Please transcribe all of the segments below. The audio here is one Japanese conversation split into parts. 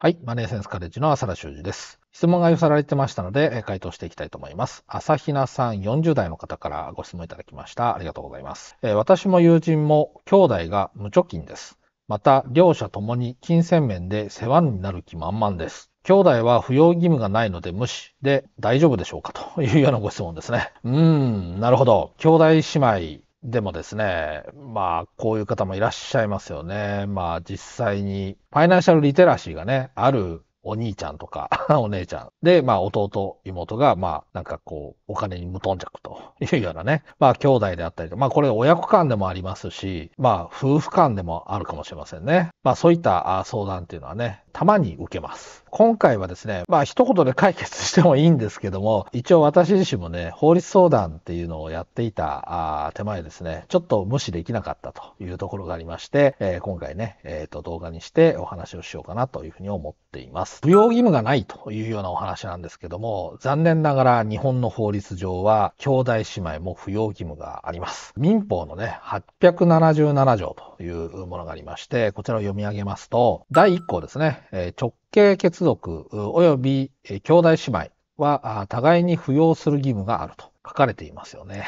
はい。マネーセンスカレッジの浅田修司です。質問が寄せられてましたので、回答していきたいと思います。朝比奈さん40代の方からご質問いただきました。ありがとうございます。えー、私も友人も兄弟が無貯金です。また、両者ともに金銭面で世話になる気満々です。兄弟は扶養義務がないので無視で大丈夫でしょうかというようなご質問ですね。うーん、なるほど。兄弟姉妹、でもですね、まあ、こういう方もいらっしゃいますよね。まあ、実際に、ファイナンシャルリテラシーがね、あるお兄ちゃんとか お姉ちゃん。で、まあ、弟、妹が、まあ、なんかこう、お金に無頓着と いうようなね、まあ、兄弟であったりと、まあ、これ親子間でもありますし、まあ、夫婦間でもあるかもしれませんね。まあ、そういった相談っていうのはね、たまに受けます。今回はですね、まあ一言で解決してもいいんですけども、一応私自身もね、法律相談っていうのをやっていたあ手前ですね、ちょっと無視できなかったというところがありまして、えー、今回ね、えっ、ー、と動画にしてお話をしようかなというふうに思っています。扶養義務がないというようなお話なんですけども、残念ながら日本の法律上は、兄弟姉妹も扶養義務があります。民法のね、877条というものがありまして、こちらを読み上げますと、第1項ですね、直系血族及び兄弟姉妹は互いに扶養する義務があると。書かれていますよね。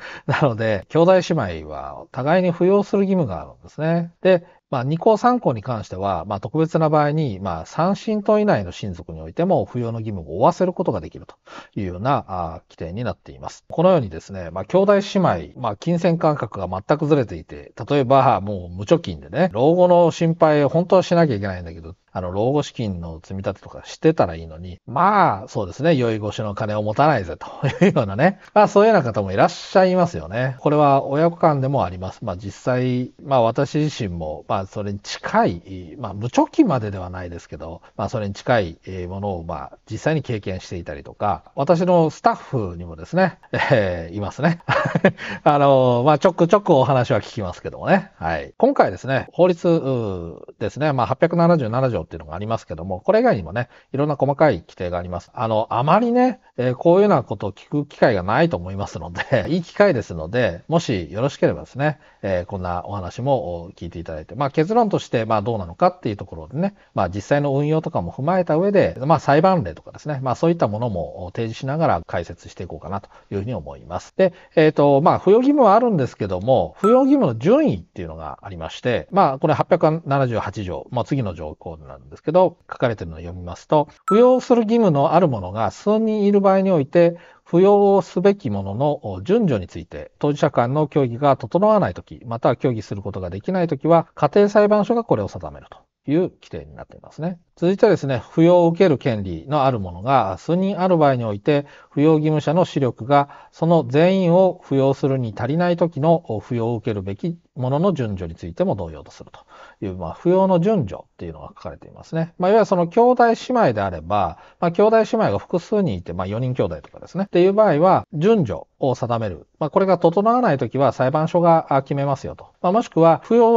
なので、兄弟姉妹は互いに扶養する義務があるんですね。で、まあ、2項3項に関しては、まあ、特別な場合に、まあ、三親等以内の親族においても、扶養の義務を負わせることができるというようなあ規定になっています。このようにですね、まあ、兄弟姉妹、まあ、金銭感覚が全くずれていて、例えば、もう無貯金でね、老後の心配を本当はしなきゃいけないんだけど、あの、老後資金の積み立てとかしてたらいいのに、まあ、そうですね、酔い越しの金を持たないぜ、というようなね。まあ、そういうような方もいらっしゃいますよね。これは親子間でもあります。まあ、実際、まあ、私自身も、まあ、あ、それに近い、まあ、無貯金までではないですけど、まあ、それに近いものを、まあ、実際に経験していたりとか、私のスタッフにもですね、えー、いますね。あの、まあ、ちょくちょくお話は聞きますけどもね。はい。今回ですね、法律ですね、まあ、877条っていうのがありますけども、これ以外にもね、いろんな細かい規定があります。あの、あまりね、えー、こういうようなことを聞く機会がないと思いますので、いい機会ですので、もしよろしければですね、えー、こんなお話も聞いていただいて、まあ、結論として、まあ、どうなのかっていうところでね、まあ、実際の運用とかも踏まえた上で、まあ、裁判例とかですね、まあ、そういったものも提示しながら解説していこうかなというふうに思います。で、えっ、ー、と、まあ、扶養義務はあるんですけども、扶養義務の順位っていうのがありまして、まあ、これ878条、まあ、次の条項なんですけど、書かれてるのを読みますと、扶養する義務のあるものが数人いる場合において、扶養をすべきものの順序について、当事者間の協議が整わないとき、または協議することができないときは、家庭裁判所がこれを定めると。いう規定になっていますね。続いてはですね、扶養を受ける権利のあるものが数人ある場合において、扶養義務者の視力がその全員を扶養するに足りない時の扶養を受けるべきものの順序についても同様とすると。いう、まあ、扶養の順序っていうのが書かれていますね。まあ、いわゆるその兄弟姉妹であれば、まあ、兄弟姉妹が複数人いて、まあ、4人兄弟とかですね。っていう場合は、順序を定める。まあ、これが整わないときは裁判所が決めますよと。まあ、もしくは、扶養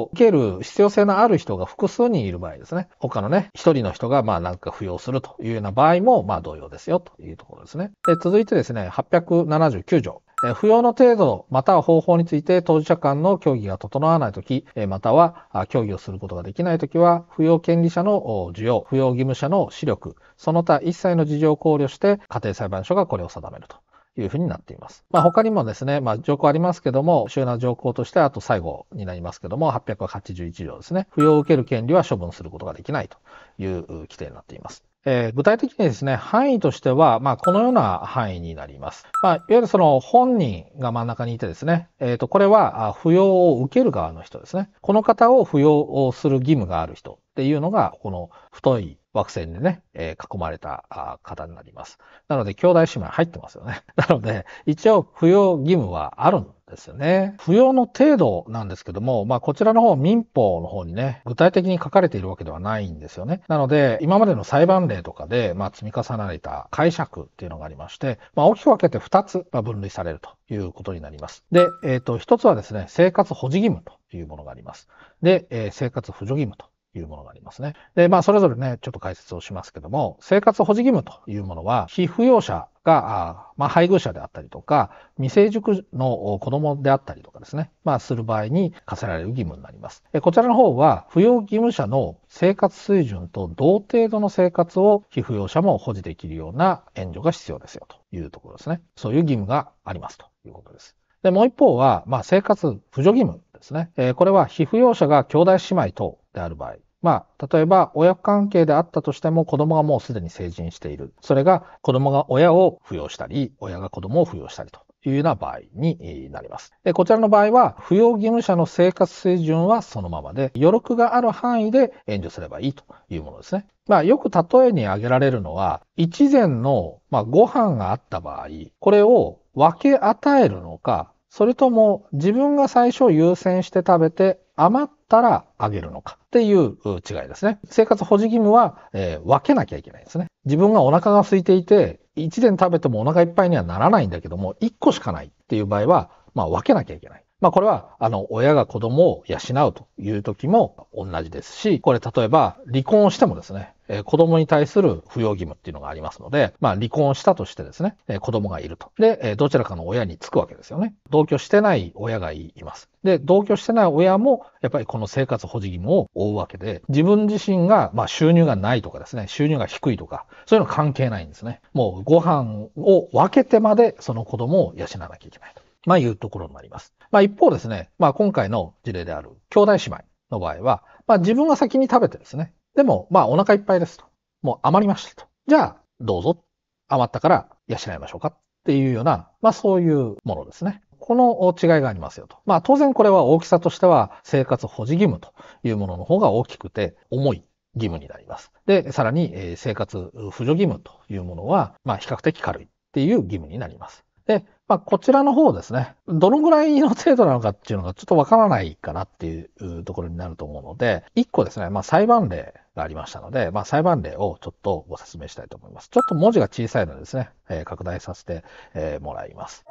を受ける必要性のある人が複数人いる場合ですね。他のね、一人の人が、まあ、なんか扶養するというような場合も、まあ、同様ですよというところですね。で、続いてですね、879条。扶養の程度または方法について当事者間の協議が整わないとき、または協議をすることができないときは、扶養権利者の需要、扶養義務者の視力、その他一切の事情を考慮して、家庭裁判所がこれを定めると。いうふうになっています。まあ、他にもですね、まあ、条項ありますけども、主要な条項として、あと最後になりますけども、881条ですね。扶養を受ける権利は処分することができないという規定になっています。えー、具体的にですね、範囲としては、まあ、このような範囲になります。まあ、いわゆるその本人が真ん中にいてですね、えっ、ー、と、これは、扶養を受ける側の人ですね。この方を扶養をする義務がある人っていうのが、この太い惑星でね、えー、囲まれた方になります。なので、兄弟姉妹入ってますよね。なので、一応、扶養義務はあるんですよね。扶養の程度なんですけども、まあ、こちらの方、民法の方にね、具体的に書かれているわけではないんですよね。なので、今までの裁判例とかで、まあ、積み重ねられた解釈っていうのがありまして、まあ、大きく分けて2つ、分類されるということになります。で、えっ、ー、と、1つはですね、生活保持義務というものがあります。で、えー、生活扶助義務というものがありますね。で、まあ、それぞれね、ちょっと解説をしますけども、生活保持義務というものは、被扶養者が、まあ、配偶者であったりとか、未成熟の子供であったりとかですね、まあ、する場合に課せられる義務になります。こちらの方は、扶養義務者の生活水準と同程度の生活を被扶養者も保持できるような援助が必要ですよというところですね。そういう義務がありますということです。で、もう一方は、まあ、生活扶助義務ですね。えこれは、被扶養者が兄弟姉妹等である場合まあ、例えば親子関係であったとしても子供がもうすでに成人している。それが子供が親を扶養したり、親が子供を扶養したりというような場合になります。でこちらの場合は、扶養義務者の生活水準はそのままで、余力がある範囲で援助すればいいというものですね。まあ、よく例えに挙げられるのは、一前の、まあ、ご飯があった場合、これを分け与えるのか、それとも自分が最初優先して食べて余ったらあげるのか。っていう違いですね。生活保持義務は、えー、分けなきゃいけないんですね。自分がお腹が空いていて、1年食べてもお腹いっぱいにはならないんだけども、1個しかないっていう場合は、まあ分けなきゃいけない。まあ、これは、あの、親が子供を養うという時も同じですし、これ例えば離婚をしてもですね、えー、子供に対する扶養義務っていうのがありますので、まあ、離婚したとしてですね、えー、子供がいると。で、えー、どちらかの親につくわけですよね。同居してない親がいます。で、同居してない親も、やっぱりこの生活保持義務を負うわけで、自分自身が、まあ、収入がないとかですね、収入が低いとか、そういうの関係ないんですね。もう、ご飯を分けてまで、その子供を養わなきゃいけないと。まあ、いうところになります。まあ、一方ですね、まあ、今回の事例である兄弟姉妹の場合は、まあ、自分が先に食べてですね、でも、まあ、お腹いっぱいですと。もう余りましたと。じゃあ、どうぞ。余ったから養いましょうかっていうような、まあ、そういうものですね。この違いがありますよと。まあ、当然これは大きさとしては生活保持義務というものの方が大きくて重い義務になります。で、さらに生活扶助義務というものは、まあ、比較的軽いっていう義務になります。で、まあ、こちらの方ですね、どのぐらいの程度なのかっていうのがちょっとわからないかなっていうところになると思うので、一個ですね、まあ、裁判例がありましたので、まあ、裁判例をちょっとご説明したいと思います。ちょっと文字が小さいのでですね、えー、拡大させて、えー、もらいます。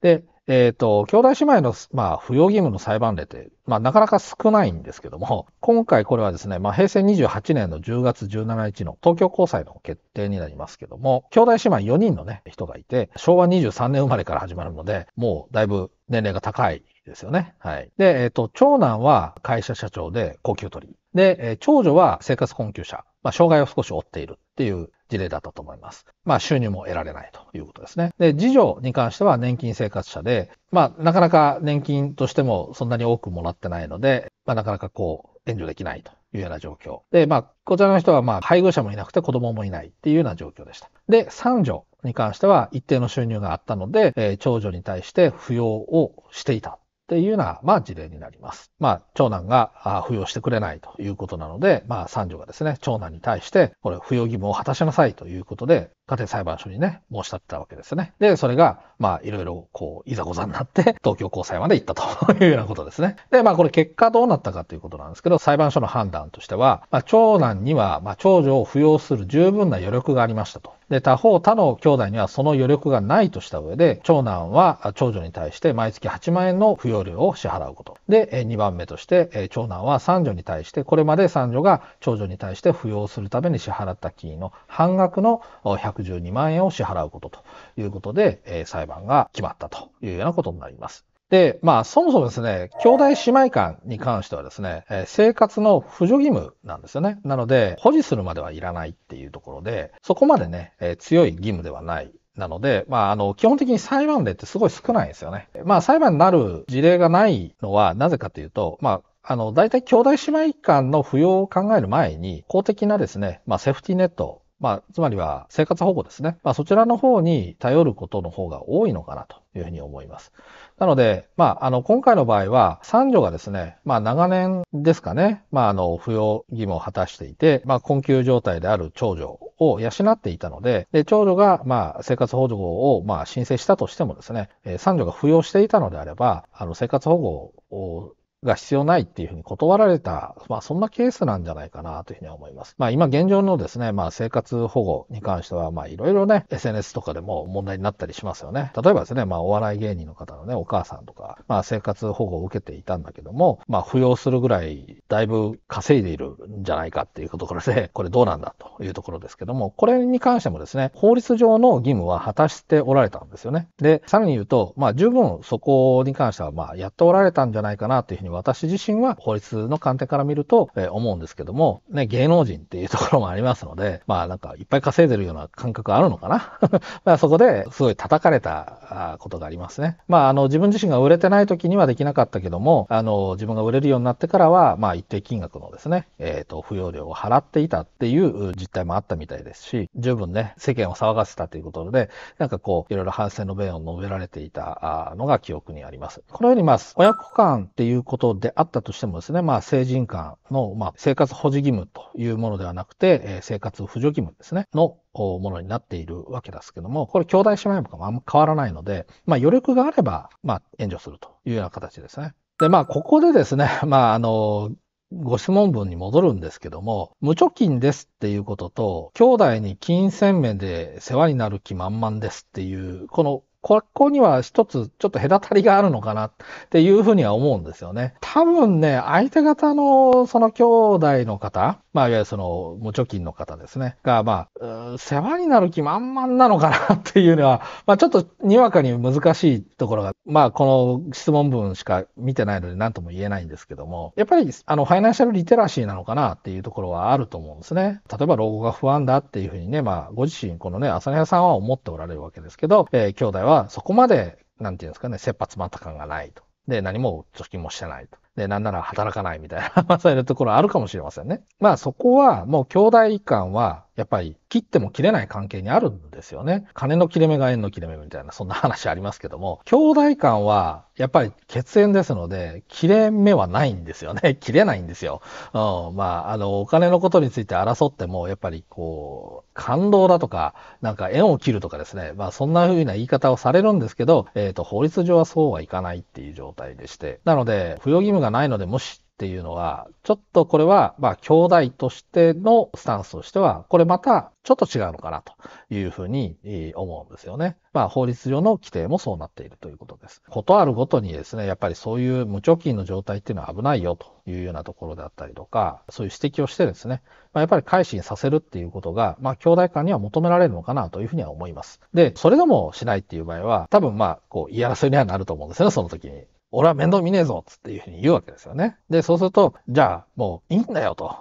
で、えっ、ー、と、兄弟姉妹の、まあ、扶養義務の裁判例って、まあ、なかなか少ないんですけども、今回これはですね、まあ、平成28年の10月17日の東京高裁の決定になりますけども、兄弟姉妹4人のね、人がいて、昭和23年生まれから始まるので、もうだいぶ年齢が高いですよね。はい。で、えっ、ー、と、長男は会社社長で高級取り。で、えー、長女は生活困窮者。まあ、障害を少し負っているっていう事例だったと思います。まあ収入も得られないということですね。で、次女に関しては年金生活者で、まあなかなか年金としてもそんなに多くもらってないので、まあなかなかこう援助できないというような状況。で、まあこちらの人はまあ配偶者もいなくて子供もいないっていうような状況でした。で、三女に関しては一定の収入があったので、えー、長女に対して扶養をしていたっていうような、まあ、事例になります。まあ、長男が扶養してくれないということなので、まあ、三女がですね、長男に対して、これ、扶養義務を果たしなさいということで、家庭裁判所にね、申し立てたわけですね。で、それが、まあ、いろいろ、こう、いざこざになって、東京高裁まで行ったというようなことですね。で、まあ、これ結果どうなったかということなんですけど、裁判所の判断としては、まあ、長男には、まあ、長女を扶養する十分な余力がありましたと。で、他方、他の兄弟にはその余力がないとした上で、長男は長女に対して毎月8万円の扶養料を支払うこと。で、2番目として、長男は三女に対して、これまで三女が長女に対して扶養するために支払った金の半額の100 162万円を支払うことということで、え裁判が決まったというようなことになります。で、まあ、そもそもですね、兄弟姉妹間に関してはですね、え生活の扶助義務なんですよね。なので、保持するまではいらないっていうところで、そこまでね、え強い義務ではないなので、まあ、あの、基本的に裁判例ってすごい少ないんですよね。まあ、裁判になる事例がないのは、なぜかというと、まあ、あの、大体兄弟姉妹間の扶養を考える前に、公的なですね、まあ、セーフティーネットまあ、つまりは生活保護ですね。まあ、そちらの方に頼ることの方が多いのかなというふうに思います。なので、まあ、あの、今回の場合は、三女がですね、まあ、長年ですかね、まあ、あの、扶養義務を果たしていて、まあ、困窮状態である長女を養っていたので、で、長女が、まあ、生活保護を、まあ、申請したとしてもですね、三女が扶養していたのであれば、あの、生活保護をが必要ないっていうふうに断られた、まあそんなケースなんじゃないかなというふうには思います。まあ今現状のですね、まあ生活保護に関しては、まあいろいろね、SNS とかでも問題になったりしますよね。例えばですね、まあお笑い芸人の方のね、お母さんとか、まあ生活保護を受けていたんだけども、まあ扶養するぐらいだいぶ稼いでいるんじゃないかっていうところで、これどうなんだというところですけども、これに関してもですね、法律上の義務は果たしておられたんですよね。で、さらに言うと、まあ十分そこに関しては、まあやっておられたんじゃないかなというふうにに私自身は法律の観点から見ると、えー、思うんですけども、ね、芸能人っていうところもありますので、まあなんかいっぱい稼いでるような感覚あるのかな まあそこですごい叩かれたことがありますね。まああの自分自身が売れてない時にはできなかったけども、あの自分が売れるようになってからは、まあ一定金額のですね、えっ、ー、と、扶養料を払っていたっていう実態もあったみたいですし、十分ね、世間を騒がせたということで、なんかこう、いろいろ反省の弁を述べられていたのが記憶にあります。このようにまあ、親子間っていうこことであったとしてもですね、まあ、成人間の、まあ、生活保持義務というものではなくて、え生活扶助義務ですね、のものになっているわけですけども、これ兄弟姉妹もあんま変わらないので、まあ、余力があれば、まあ、援助するというような形ですね。で、まあ、ここでですね、まあ、あの、ご質問文に戻るんですけども、無貯金ですっていうことと、兄弟に金銭面で世話になる気満々ですっていう、このここには一つちょっと隔たりがあるのかなっていうふうには思うんですよね。多分ね、相手方のその兄弟の方、まあいわゆるその無貯金の方ですね、がまあ、世話になる気満々なのかなっていうのは、まあちょっとにわかに難しいところがまあ、この質問文しか見てないので何とも言えないんですけども、やっぱり、あの、ファイナンシャルリテラシーなのかなっていうところはあると思うんですね。例えば、老後が不安だっていうふうにね、まあ、ご自身、このね、朝根さんは思っておられるわけですけど、えー、兄弟はそこまで、なんていうんですかね、切羽詰まった感がないと。で、何も貯金もしてないと。で、なんなら働かないみたいな、まあ、そういうところあるかもしれませんね。まあ、そこは、もう兄弟間は、やっぱり切っても切れない関係にあるんですよね。金の切れ目が縁の切れ目みたいな、そんな話ありますけども、兄弟間はやっぱり血縁ですので、切れ目はないんですよね。切れないんですよ。うん、まあ、あの、お金のことについて争っても、やっぱりこう、感動だとか、なんか縁を切るとかですね、まあそんな風な言い方をされるんですけど、えっ、ー、と、法律上はそうはいかないっていう状態でして、なので、扶養義務がないので、もしっていうのは、ちょっとこれは、まあ、兄弟としてのスタンスとしては、これまたちょっと違うのかなというふうに思うんですよね。まあ、法律上の規定もそうなっているということです。ことあるごとにですね、やっぱりそういう無貯金の状態っていうのは危ないよというようなところであったりとか、そういう指摘をしてですね、まあ、やっぱり改心させるっていうことが、まあ、兄弟間には求められるのかなというふうには思います。で、それでもしないっていう場合は、多分まあ、こう、嫌らせにはなると思うんですよね、その時に。俺は面倒見ねえぞつっていうふうに言うわけですよね。で、そうすると、じゃあ、もういいんだよと。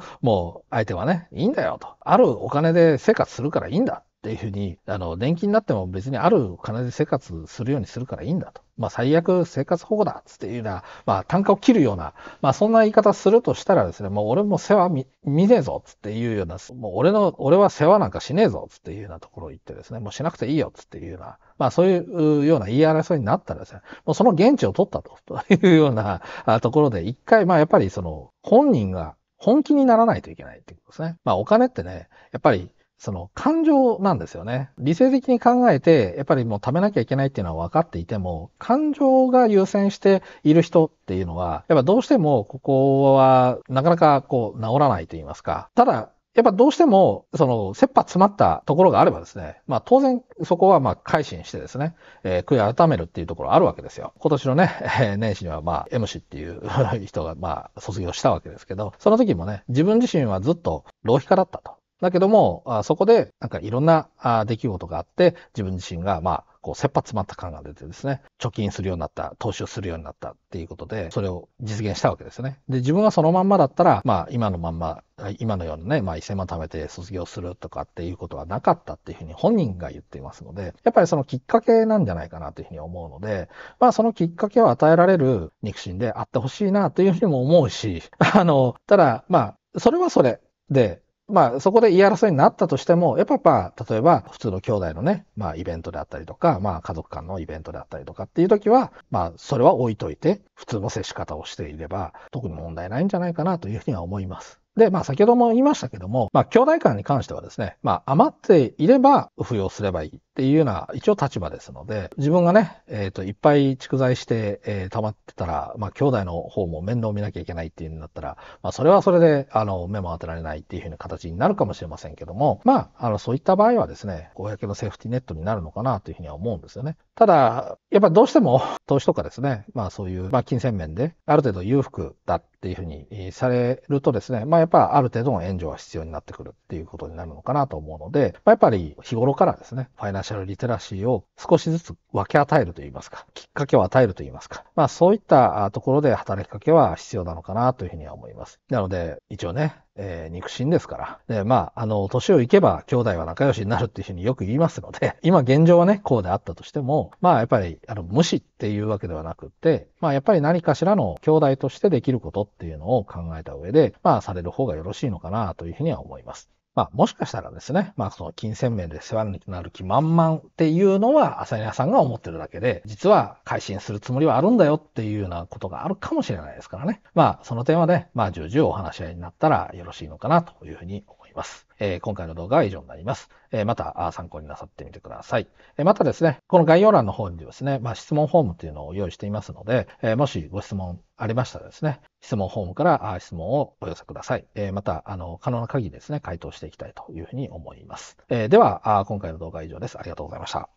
もう相手はね、いいんだよと。あるお金で生活するからいいんだっていうふうに、あの、年金になっても別にある金で生活するようにするからいいんだと。まあ、最悪生活保護だっつっていうような、まあ、単価を切るような、まあ、そんな言い方するとしたらですね、もう俺も世話見見ねえぞっつっていうような、もう俺の、俺は世話なんかしねえぞっつっていうようなところを言ってですね、もうしなくていいよっつっていうような、まあ、そういうような言い争いになったらですね、もうその現地を取ったと、というようなところで、一回、まあ、やっぱりその、本人が本気にならないといけないっていうことですね。まあ、お金ってね、やっぱりその感情なんですよね。理性的に考えて、やっぱりもう貯めなきゃいけないっていうのは分かっていても、感情が優先している人っていうのは、やっぱどうしてもここはなかなかこう治らないと言いますか。ただ、やっぱどうしても、その、切羽詰まったところがあればですね、まあ当然そこはまあ改心してですね、えー、悔い改めるっていうところあるわけですよ。今年のね、えー、年始にはまあ M 氏っていう人がまあ卒業したわけですけど、その時もね、自分自身はずっと浪費家だったと。だけども、あそこでなんかいろんなあ出来事があって、自分自身がまあ、こう、切羽詰まった感が出てですね、貯金するようになった、投資をするようになったっていうことで、それを実現したわけですね。で、自分はそのまんまだったら、まあ、今のまんま、今のようなね、まあ、1000万貯めて卒業するとかっていうことはなかったっていうふうに本人が言っていますので、やっぱりそのきっかけなんじゃないかなというふうに思うので、まあ、そのきっかけを与えられる肉親であってほしいなというふうにも思うし、あの、ただ、まあ、それはそれで、まあ、そこで言い争いになったとしても、やっぱ、まあ、例えば、普通の兄弟のね、まあ、イベントであったりとか、まあ、家族間のイベントであったりとかっていう時は、まあ、それは置いといて、普通の接し方をしていれば、特に問題ないんじゃないかなというふうには思います。で、まあ先ほども言いましたけども、まあ兄弟間に関してはですね、まあ余っていれば付与すればいい。っていうような一応立場ですので、自分がね、えっ、ー、と、いっぱい蓄財して、えー、溜まってたら、まあ、兄弟の方も面倒見なきゃいけないっていうんだったら、まあ、それはそれで、あの、目も当てられないっていうふうな形になるかもしれませんけども、まあ、あの、そういった場合はですね、公のセーフティネットになるのかなというふうには思うんですよね。ただ、やっぱどうしても 投資とかですね、まあそういう、まあ金銭面である程度裕福だっていうふうにされるとですね、まあやっぱある程度の援助は必要になってくるっていうことになるのかなと思うので、まあやっぱり日頃からですね、ファイナンシャルリテラシーを少しずつ分け与えるといいますか、きっかけを与えるといいますか、まあそういったところで働きかけは必要なのかなというふうには思います。なので、一応ね、えー、肉親ですから。で、まあ、あの、年をいけば兄弟は仲良しになるっていうふうによく言いますので、今現状はね、こうであったとしても、まあ、やっぱり、あの、無視っていうわけではなくって、まあ、やっぱり何かしらの兄弟としてできることっていうのを考えた上で、まあ、される方がよろしいのかなというふうには思います。まあ、もしかしたらですね、まあ、その金銭面で世話になる気満々っていうのは、朝屋さんが思ってるだけで、実は改心するつもりはあるんだよっていうようなことがあるかもしれないですからね。まあ、その点はね、まあ、重々お話し合いになったらよろしいのかなというふうに思います。ます。えー、今回の動画は以上になります。えー、また参考になさってみてください。えまたですね、この概要欄の方にですね、まあ、質問フォームというのを用意していますので、えもしご質問ありましたらですね、質問フォームから質問をお寄せください。えまた、あの、可能な限りですね、回答していきたいというふうに思います。えでは、今回の動画は以上です。ありがとうございました。